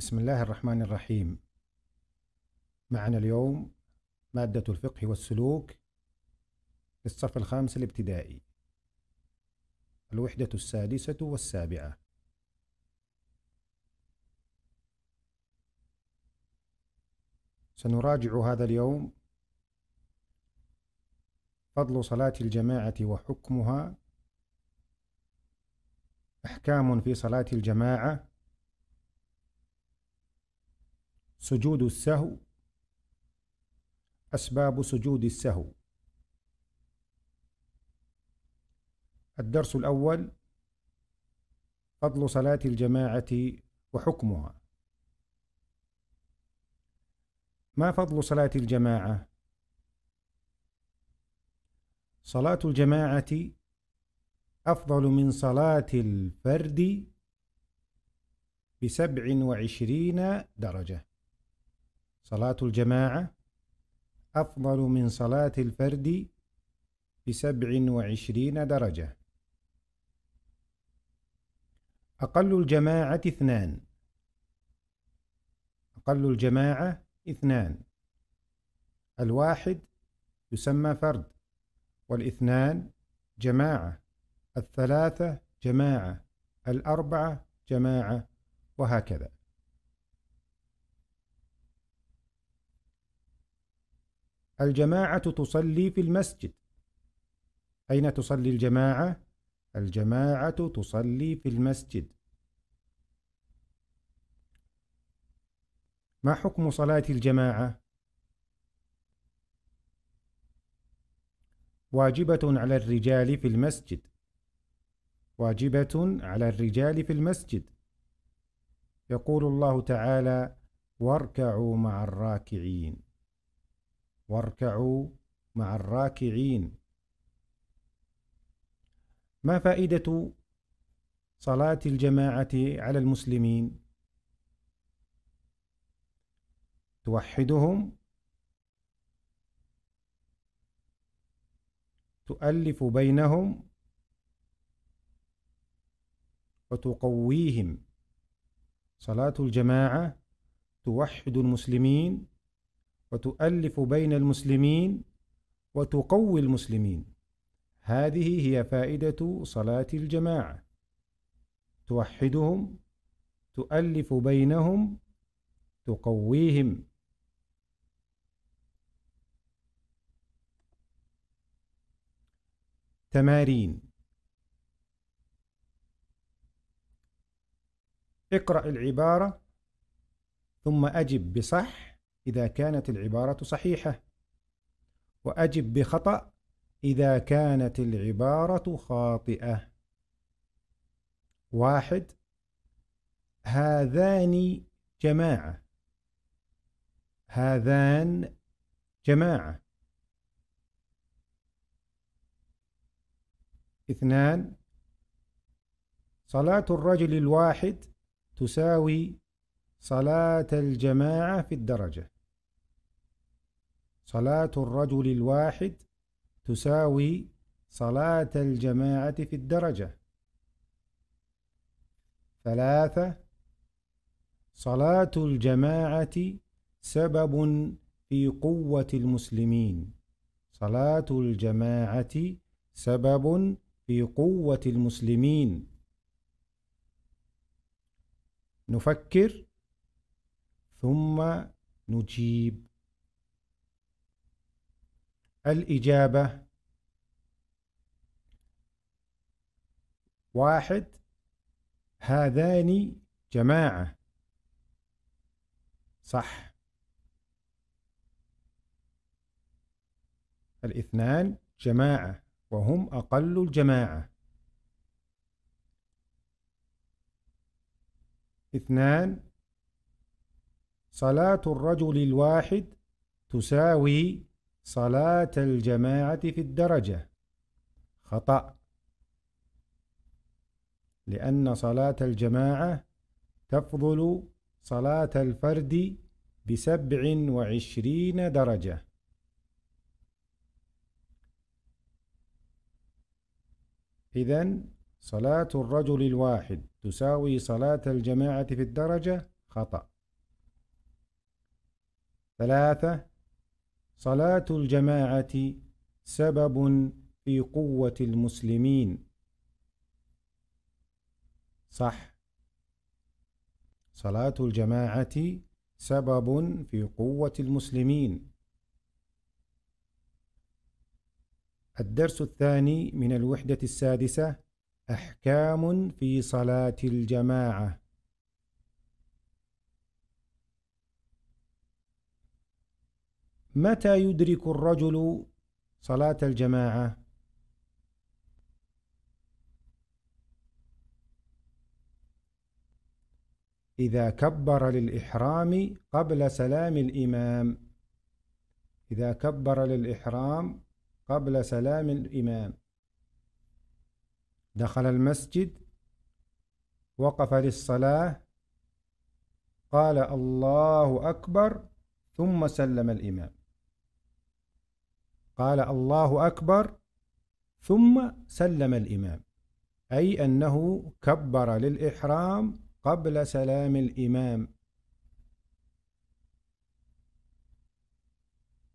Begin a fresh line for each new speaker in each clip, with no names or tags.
بسم الله الرحمن الرحيم معنا اليوم مادة الفقه والسلوك للصف الخامس الابتدائي الوحدة السادسة والسابعة سنراجع هذا اليوم فضل صلاة الجماعة وحكمها أحكام في صلاة الجماعة سجود السهو أسباب سجود السهو الدرس الأول فضل صلاة الجماعة وحكمها ما فضل صلاة الجماعة؟ صلاة الجماعة أفضل من صلاة الفرد بسبع وعشرين درجة صلاة الجماعة أفضل من صلاة الفرد بسبع وعشرين درجة أقل الجماعة اثنان أقل الجماعة اثنان الواحد يسمى فرد والاثنان جماعة الثلاثة جماعة الأربعة جماعة وهكذا الجماعة تصلي في المسجد أين تصلي الجماعة؟ الجماعة تصلي في المسجد ما حكم صلاة الجماعة؟ واجبة على الرجال في المسجد واجبة على الرجال في المسجد يقول الله تعالى واركعوا مع الراكعين واركعوا مع الراكعين ما فائدة صلاة الجماعة على المسلمين توحدهم تؤلف بينهم وتقويهم صلاة الجماعة توحد المسلمين وتؤلف بين المسلمين وتقوي المسلمين هذه هي فائدة صلاة الجماعة توحدهم تؤلف بينهم تقويهم تمارين اقرأ العبارة ثم أجب بصح إذا كانت العبارة صحيحة وأجب بخطأ إذا كانت العبارة خاطئة واحد هذان جماعة هذان جماعة اثنان صلاة الرجل الواحد تساوي صلاة الجماعة في الدرجة صلاة الرجل الواحد تساوي صلاة الجماعة في الدرجة ثلاثة صلاة الجماعة سبب في قوة المسلمين صلاة الجماعة سبب في قوة المسلمين نفكر ثم نجيب الإجابة واحد هذان جماعة صح الاثنان جماعة وهم أقل الجماعة اثنان صلاة الرجل الواحد تساوي صلاة الجماعة في الدرجة خطأ لأن صلاة الجماعة تفضل صلاة الفرد بسبع وعشرين درجة إذا صلاة الرجل الواحد تساوي صلاة الجماعة في الدرجة خطأ ثلاثة صلاة الجماعة سبب في قوة المسلمين صح صلاة الجماعة سبب في قوة المسلمين الدرس الثاني من الوحدة السادسة أحكام في صلاة الجماعة متى يدرك الرجل صلاة الجماعة إذا كبر للإحرام قبل سلام الإمام إذا كبر للإحرام قبل سلام الإمام دخل المسجد وقف للصلاة قال الله أكبر ثم سلم الإمام قال الله أكبر ثم سلم الإمام أي أنه كبر للإحرام قبل سلام الإمام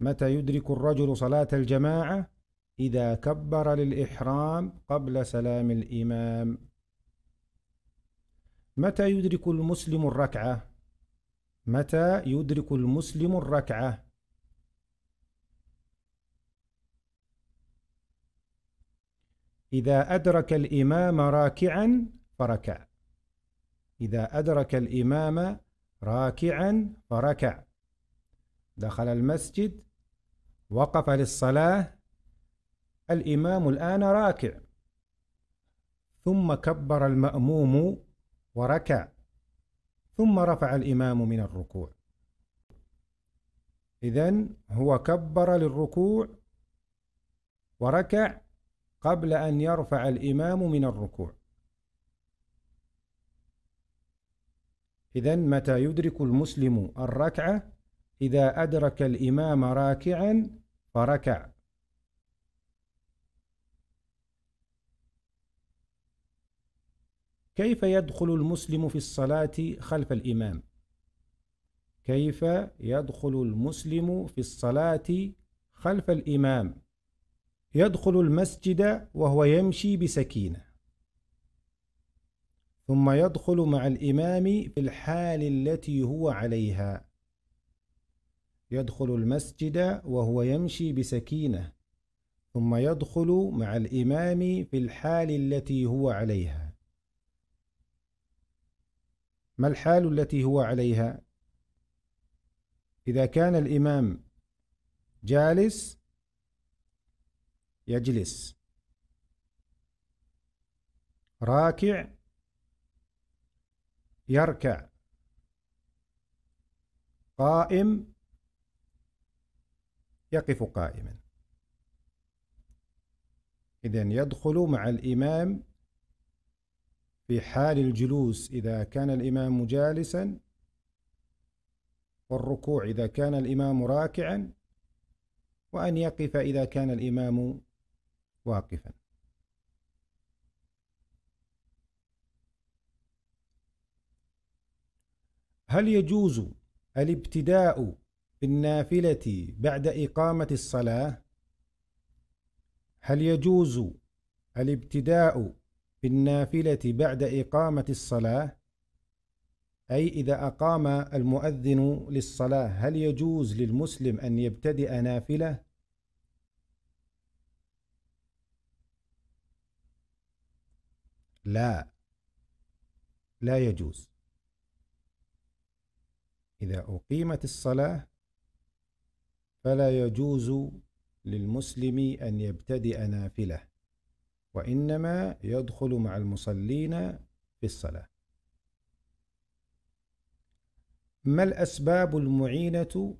متى يدرك الرجل صلاة الجماعة؟ إذا كبر للإحرام قبل سلام الإمام متى يدرك المسلم الركعة؟ متى يدرك المسلم الركعة؟ إذا أدرك الإمام راكعا فركع إذا أدرك الإمام راكعا فركع دخل المسجد وقف للصلاة الإمام الآن راكع ثم كبر المأموم وركع ثم رفع الإمام من الركوع إذن هو كبر للركوع وركع قبل أن يرفع الإمام من الركوع إذا متى يدرك المسلم الركعة إذا أدرك الإمام راكعا فركع كيف يدخل المسلم في الصلاة خلف الإمام؟ كيف يدخل المسلم في الصلاة خلف الإمام؟ يدخل المسجد وهو يمشي بسكينة ثم يدخل مع الإمام في الحال التي هو عليها يدخل المسجد وهو يمشي بسكينة ثم يدخل مع الإمام في الحال التي هو عليها ما الحال التي هو عليها؟ إذا كان الإمام جالس يجلس راكع يركع قائم يقف قائما إذا يدخل مع الإمام في حال الجلوس إذا كان الإمام جالسا والركوع إذا كان الإمام راكعا وأن يقف إذا كان الإمام واقفا هل يجوز الابتداء بالنافلة بعد إقامة الصلاة؟ هل يجوز الابتداء بالنافلة بعد إقامة الصلاة؟ أي إذا أقام المؤذن للصلاة هل يجوز للمسلم أن يبتدئ نافلة؟ لا لا يجوز إذا أقيمت الصلاة فلا يجوز للمسلم أن يبتدئ نافلة وإنما يدخل مع المصلين في الصلاة ما الأسباب المعينة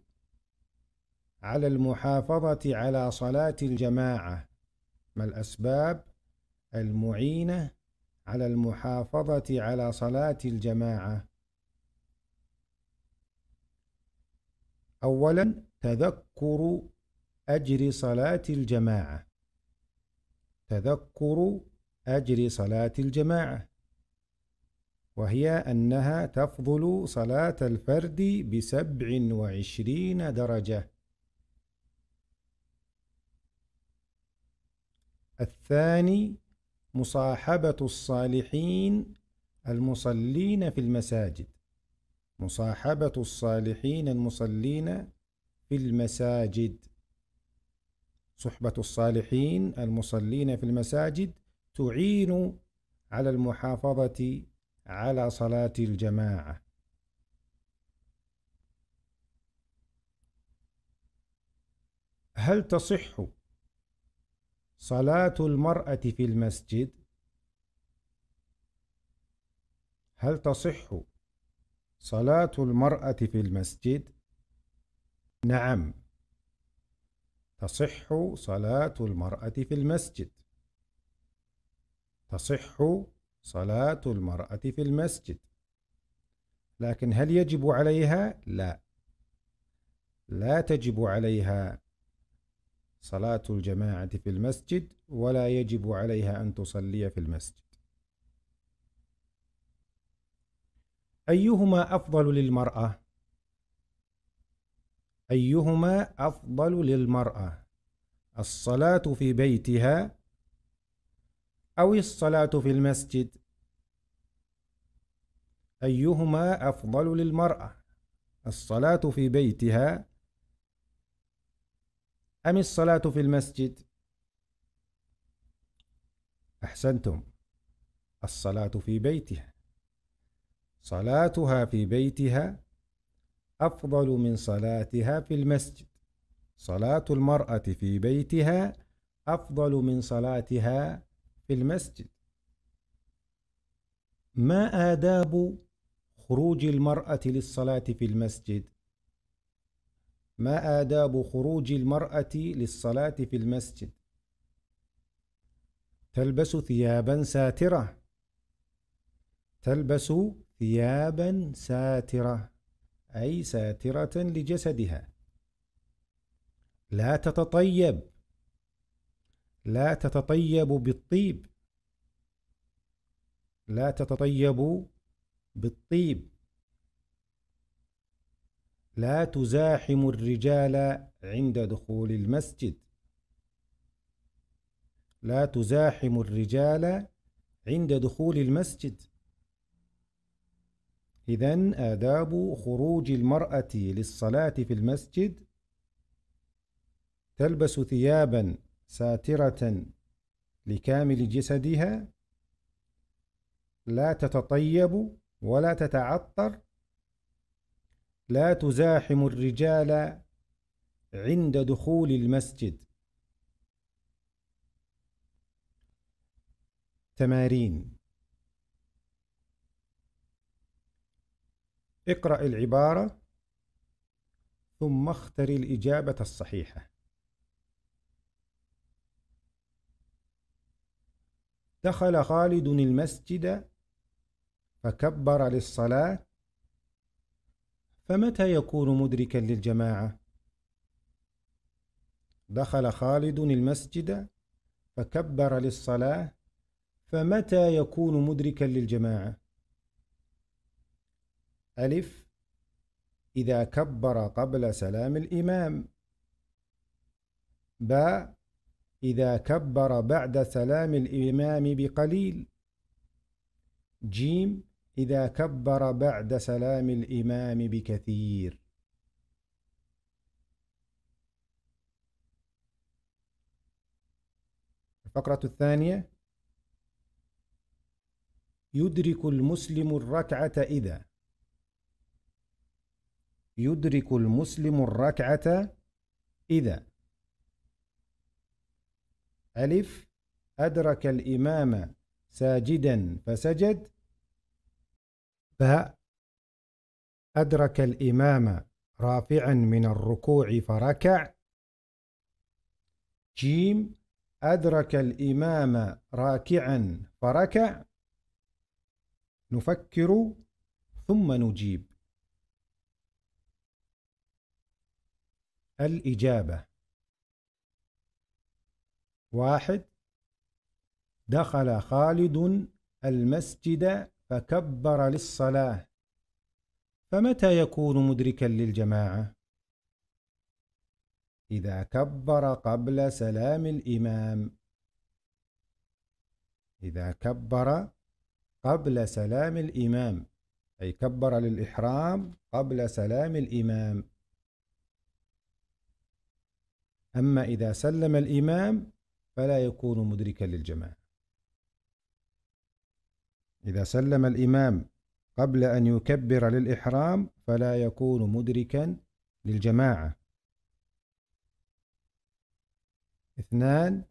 على المحافظة على صلاة الجماعة ما الأسباب المعينة على المحافظة على صلاة الجماعة أولا تذكر أجر صلاة الجماعة تذكر أجر صلاة الجماعة وهي أنها تفضل صلاة الفرد بسبع وعشرين درجة الثاني مصاحبة الصالحين المصلين في المساجد مصاحبة الصالحين المصلين في المساجد صحبة الصالحين المصلين في المساجد تعين على المحافظة على صلاة الجماعة هل تصح صلاة المرأة في المسجد هل تصح صلاة المرأة في المسجد؟ نعم تصح صلاة المرأة في المسجد تصح صلاة المرأة في المسجد لكن هل يجب عليها؟ لا لا تجب عليها صلاة الجماعة في المسجد ولا يجب عليها أن تصلي في المسجد أيهما أفضل للمرأة؟ أيهما أفضل للمرأة؟ الصلاة في بيتها أو الصلاة في المسجد؟ أيهما أفضل للمرأة؟ الصلاة في بيتها أم الصلاة في المسجد أحسنتم الصلاة في بيتها صلاتها في بيتها أفضل من صلاتها في المسجد صلاة المرأة في بيتها أفضل من صلاتها في المسجد ما آداب خروج المرأة للصلاة في المسجد ما آداب خروج المرأة للصلاة في المسجد تلبس ثيابا ساترة تلبس ثيابا ساترة أي ساترة لجسدها لا تتطيب لا تتطيب بالطيب لا تتطيب بالطيب لا تزاحم الرجال عند دخول المسجد لا تزاحم الرجال عند دخول المسجد إذن آداب خروج المرأة للصلاة في المسجد تلبس ثيابا ساترة لكامل جسدها لا تتطيب ولا تتعطر لا تزاحم الرجال عند دخول المسجد تمارين اقرأ العبارة ثم اختر الإجابة الصحيحة دخل خالد المسجد فكبر للصلاة فمتى يكون مدركا للجماعة؟ دخل خالد المسجد فكبر للصلاة فمتى يكون مدركا للجماعة؟ ألف إذا كبر قبل سلام الإمام باء إذا كبر بعد سلام الإمام بقليل جيم إذا كبر بعد سلام الإمام بكثير الفقرة الثانية يدرك المسلم الركعة إذا يدرك المسلم الركعة إذا ألف أدرك الإمام ساجدا فسجد فأدرك الإمام رافعا من الركوع فركع جيم أدرك الإمام راكعا فركع نفكر ثم نجيب الإجابة واحد دخل خالد المسجد فكبر للصلاة فمتى يكون مدركا للجماعة؟ إذا كبر قبل سلام الإمام إذا كبر قبل سلام الإمام أي كبر للإحرام قبل سلام الإمام أما إذا سلم الإمام فلا يكون مدركا للجماعة إذا سلم الإمام قبل أن يكبر للإحرام فلا يكون مدركا للجماعة اثنان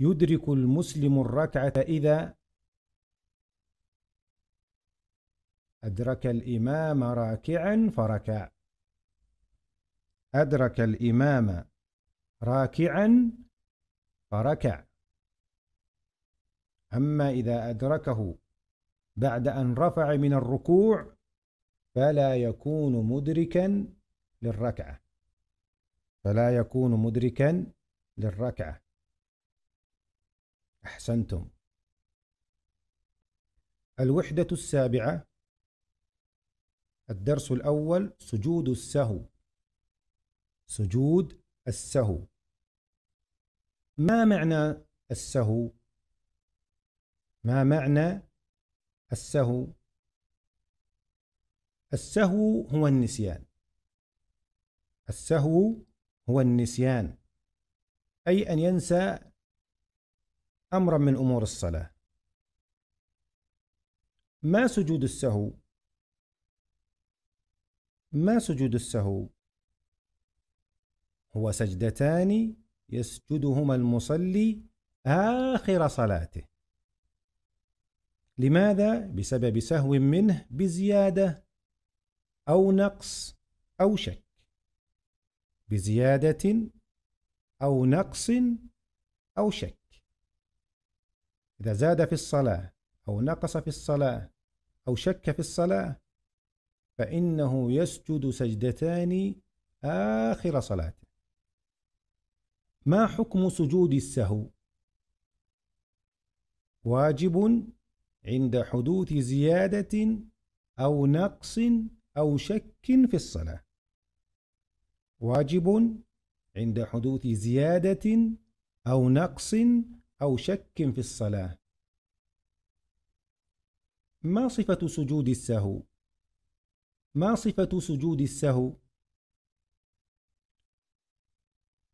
يدرك المسلم الركعة إذا أدرك الإمام راكعا فركع أدرك الإمام راكعا فركع أما إذا أدركه بعد أن رفع من الركوع فلا يكون مدركا للركعة فلا يكون مدركا للركعة أحسنتم الوحدة السابعة الدرس الأول سجود السهو سجود السهو ما معنى السهو ما معنى السهو السهو هو النسيان السهو هو النسيان أي أن ينسى أمرا من أمور الصلاة ما سجود السهو ما سجود السهو هو سجدتان يسجدهما المصلي آخر صلاته لماذا؟ بسبب سهو منه بزيادة أو نقص أو شك بزيادة أو نقص أو شك إذا زاد في الصلاة أو نقص في الصلاة أو شك في الصلاة فإنه يسجد سجدتان آخر صلاته ما حكم سجود السهو؟ واجب عند حدوث زيادة أو نقص أو شك في الصلاة واجب عند حدوث زيادة أو نقص أو شك في الصلاة ما صفة سجود السهو؟ ما صفة سجود السهو؟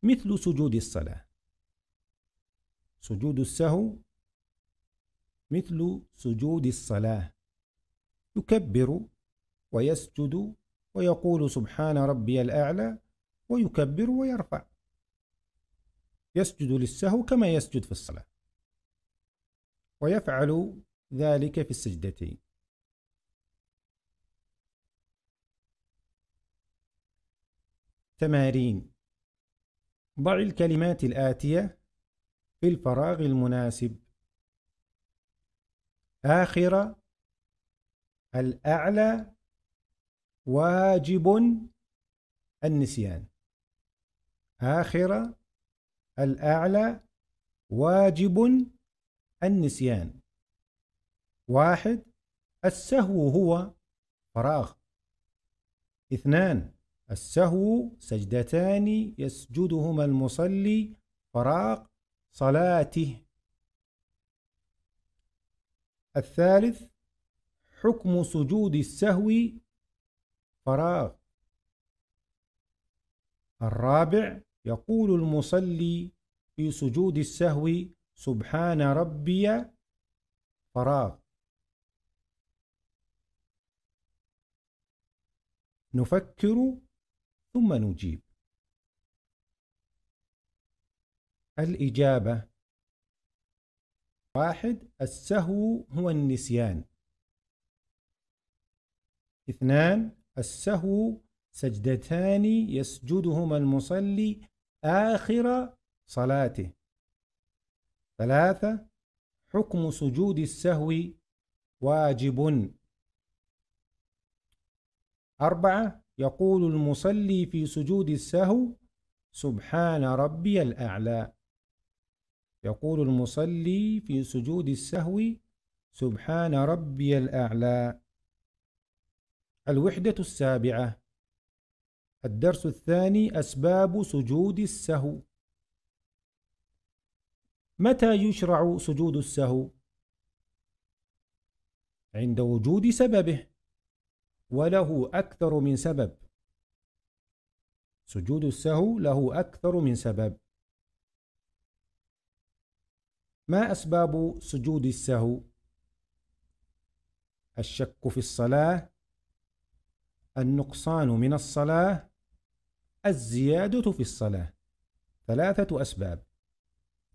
مثل سجود الصلاة سجود السهو مثل سجود الصلاة يكبر ويسجد ويقول سبحان ربي الأعلى ويكبر ويرفع يسجد للسهو كما يسجد في الصلاة ويفعل ذلك في السجدتين تمارين ضع الكلمات الآتية في الفراغ المناسب آخر الأعلى واجب النسيان آخر الأعلى واجب النسيان واحد السهو هو فراغ اثنان السهو سجدتان يسجدهما المصلي فراغ صلاته الثالث حكم سجود السهو فراغ الرابع يقول المصلي في سجود السهو سبحان ربي فراغ نفكر ثم نجيب الإجابة واحد السهو هو النسيان اثنان السهو سجدتان يسجدهما المصلي آخر صلاته ثلاثة حكم سجود السهو واجب أربعة يقول المصلي في سجود السهو سبحان ربي الأعلى يقول المصلي في سجود السهو سبحان ربي الأعلى الوحدة السابعة الدرس الثاني أسباب سجود السهو متى يشرع سجود السهو؟ عند وجود سببه وله أكثر من سبب سجود السهو له أكثر من سبب ما أسباب سجود السهو؟ الشك في الصلاة النقصان من الصلاة الزيادة في الصلاة ثلاثة أسباب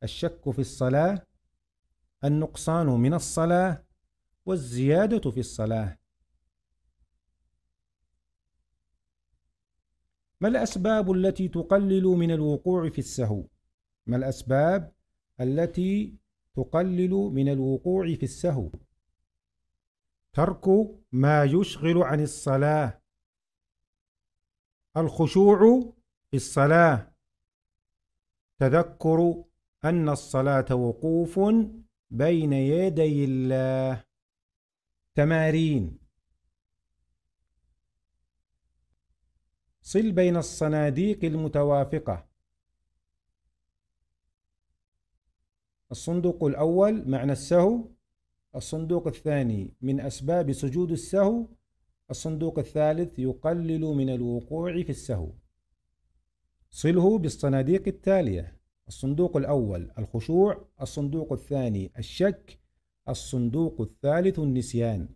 الشك في الصلاة النقصان من الصلاة والزيادة في الصلاة ما الأسباب التي تقلل من الوقوع في السهو؟ ما الأسباب التي تقلل من الوقوع في السهو ترك ما يشغل عن الصلاة الخشوع في الصلاة تذكر أن الصلاة وقوف بين يدي الله تمارين صل بين الصناديق المتوافقة الصندوق الأول معنى السهو الصندوق الثاني من أسباب سجود السهو الصندوق الثالث يقلل من الوقوع في السهو صله بالصناديق التالية الصندوق الأول الخشوع الصندوق الثاني الشك الصندوق الثالث النسيان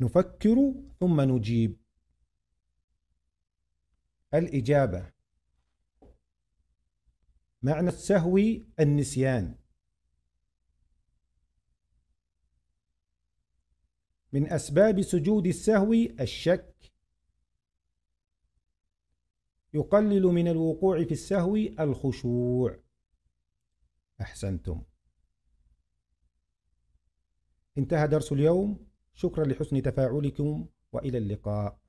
نفكر ثم نجيب الإجابة معنى السهو النسيان من أسباب سجود السهو الشك يقلل من الوقوع في السهو الخشوع أحسنتم انتهى درس اليوم شكرا لحسن تفاعلكم وإلى اللقاء